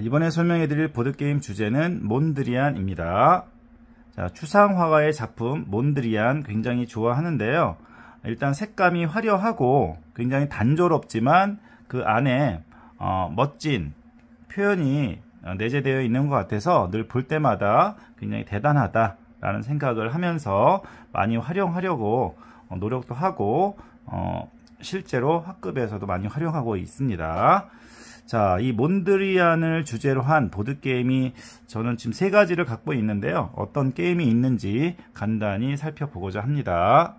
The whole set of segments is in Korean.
이번에 설명해드릴 보드게임 주제는 몬드리안입니다. 자, 추상 화가의 작품 몬드리안 굉장히 좋아하는데요. 일단 색감이 화려하고 굉장히 단조롭지만 그 안에 어, 멋진 표현이 어, 내재되어 있는 것 같아서 늘 볼 때마다 굉장히 대단하다라는 생각을 하면서 많이 활용하려고 어, 노력도 하고 어, 실제로 학급에서도 많이 활용하고 있습니다. 자, 이 몬드리안을 주제로 한 보드 게임이 저는 지금 세 가지를 갖고 있는데요. 어떤 게임이 있는지 간단히 살펴보고자 합니다.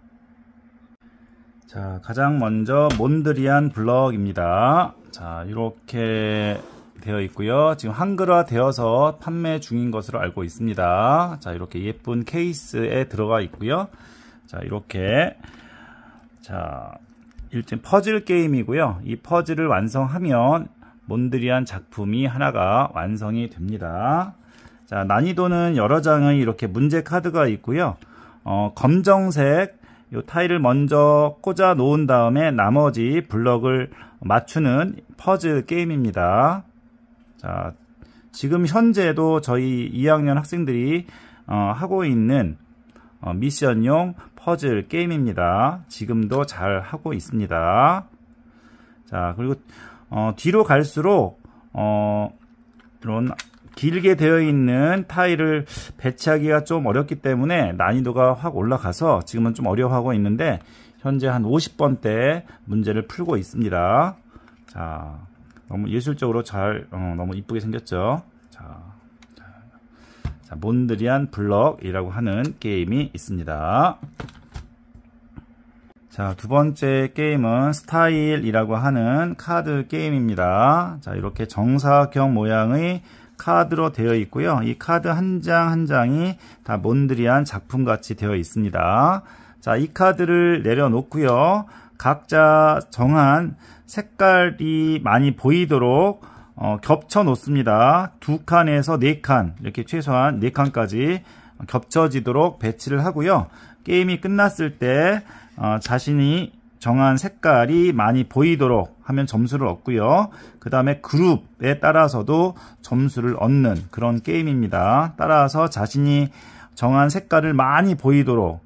자, 가장 먼저 몬드리안 블럭입니다. 자, 이렇게 되어 있고요. 지금 한글화 되어서 판매 중인 것으로 알고 있습니다. 자, 이렇게 예쁜 케이스에 들어가 있고요. 자, 이렇게 자, 일종 퍼즐 게임이고요. 이 퍼즐을 완성하면 몬드리안 작품이 하나가 완성이 됩니다. 자, 난이도는 여러 장의 이렇게 문제 카드가 있고요. 어, 검정색 요 타일을 먼저 꽂아 놓은 다음에 나머지 블럭을 맞추는 퍼즐 게임입니다. 자, 지금 현재도 저희 2학년 학생들이 어, 하고 있는 어, 미션용 퍼즐 게임입니다. 지금도 잘 하고 있습니다. 자, 그리고 어, 뒤로 갈수록 어, 이런 길게 되어 있는 타일을 배치하기가 좀 어렵기 때문에 난이도가 확 올라가서 지금은 좀 어려워하고 있는데 현재 한 50번대 문제를 풀고 있습니다. 자, 너무 예술적으로 잘 어, 너무 이쁘게 생겼죠. 자, 자, 몬드리안 블럭이라고 하는 게임이 있습니다. 자, 두 번째 게임은 스타일이라고 하는 카드 게임입니다. 자, 이렇게 정사각형 모양의 카드로 되어 있고요. 이 카드 한 장한 한 장이 다 몬드리안 작품같이 되어 있습니다. 자, 이 카드를 내려놓고요. 각자 정한 색깔이 많이 보이도록 어, 겹쳐 놓습니다. 두 칸에서 네 칸, 이렇게 최소한 네 칸까지 겹쳐지도록 배치를 하고요. 게임이 끝났을 때 어, 자신이 정한 색깔이 많이 보이도록 하면 점수를 얻고요. 그 다음에 그룹에 따라서도 점수를 얻는 그런 게임입니다. 따라서 자신이 정한 색깔을 많이 보이도록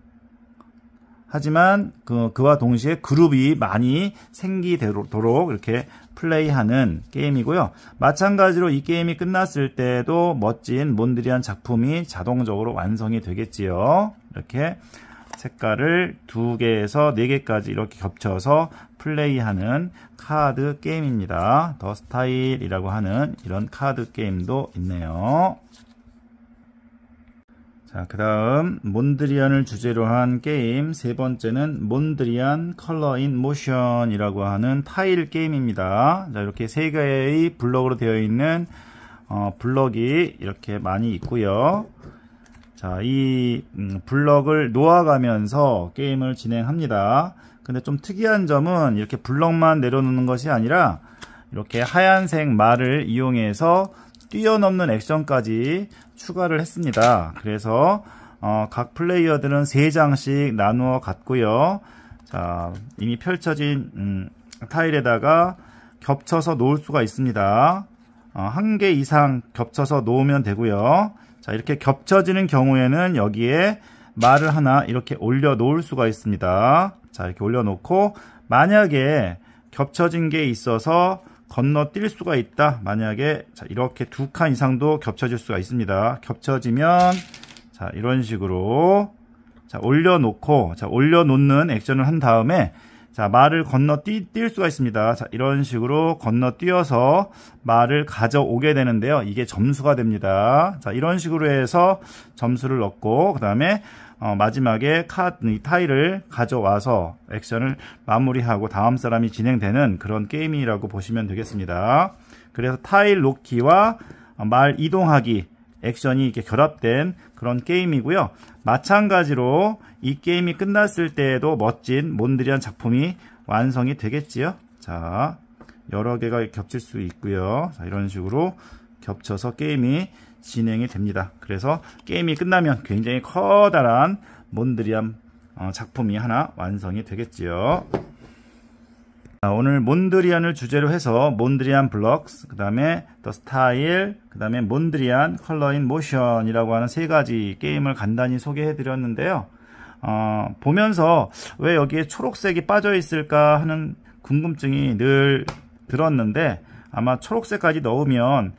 하지만 그, 그와 동시에 그룹이 많이 생기도록 이렇게 플레이하는 게임이고요. 마찬가지로 이 게임이 끝났을 때도 멋진 몬드리안 작품이 자동적으로 완성이 되겠지요. 이렇게 색깔을 두 개에서 네 개까지 이렇게 겹쳐서 플레이하는 카드 게임입니다. 더 스타일이라고 하는 이런 카드 게임도 있네요. 자, 그 다음 몬드리안을 주제로 한 게임 세 번째는 몬드리안 컬러 인 모션이라고 하는 타일 게임입니다. 자, 이렇게 세 개의 블럭으로 되어 있는 어, 블럭이 이렇게 많이 있고요. 자, 이 음, 블럭을 놓아가면서 게임을 진행합니다. 근데 좀 특이한 점은 이렇게 블럭만 내려놓는 것이 아니라 이렇게 하얀색 말을 이용해서 뛰어넘는 액션까지 추가를 했습니다. 그래서 어, 각 플레이어들은 3장씩 나누어 갔고요. 자, 이미 펼쳐진 음, 타일에다가 겹쳐서 놓을 수가 있습니다. 어, 한 개 이상 겹쳐서 놓으면 되고요. 자, 이렇게 겹쳐지는 경우에는 여기에 말을 하나 이렇게 올려 놓을 수가 있습니다. 자, 이렇게 올려 놓고 만약에 겹쳐진 게 있어서 건너뛸 수가 있다. 만약에 자, 이렇게 두 칸 이상도 겹쳐질 수가 있습니다. 겹쳐지면 자, 이런 식으로 자, 올려놓고 자, 올려놓는 액션을 한 다음에 자, 말을 건너뛸 뛸 수가 있습니다. 자, 이런 식으로 건너뛰어서 말을 가져오게 되는데요. 이게 점수가 됩니다. 자, 이런 식으로 해서 점수를 넣고 그다음에 어, 마지막에 카드 타일을 가져와서 액션을 마무리하고 다음 사람이 진행되는 그런 게임이라고 보시면 되겠습니다. 그래서 타일 놓기와 어, 말 이동하기 액션이 이렇게 결합된 그런 게임이고요. 마찬가지로 이 게임이 끝났을 때에도 멋진 몬드리안 작품이 완성이 되겠지요. 자, 여러 개가 겹칠 수 있고요. 자, 이런 식으로 겹쳐서 게임이 진행이 됩니다. 그래서 게임이 끝나면 굉장히 커다란 몬드리안 어, 작품이 하나 완성이 되겠지요. 아, 오늘 몬드리안을 주제로 해서 몬드리안 블럭스, 그 다음에 더 스타일, 그 다음에 몬드리안 컬러인 모션이라고 하는 세 가지 게임을 간단히 소개해 드렸는데요. 어, 보면서 왜 여기에 초록색이 빠져 있을까 하는 궁금증이 늘 들었는데 아마 초록색까지 넣으면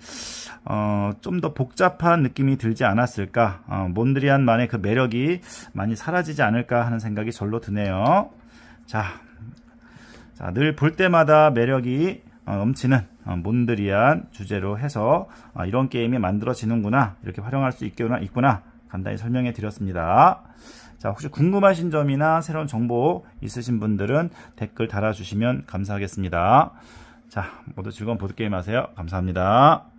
어, 좀 더 복잡한 느낌이 들지 않았을까 어, 몬드리안만의 그 매력이 많이 사라지지 않을까 하는 생각이 절로 드네요. 자. 자, 늘 볼 때마다 매력이 어, 넘치는 어, 몬드리안 주제로 해서 아, 이런 게임이 만들어지는구나 이렇게 활용할 수 있구나, 있구나 간단히 설명해 드렸습니다. 자, 혹시 궁금하신 점이나 새로운 정보 있으신 분들은 댓글 달아주시면 감사하겠습니다. 자, 모두 즐거운 보드게임 하세요. 감사합니다.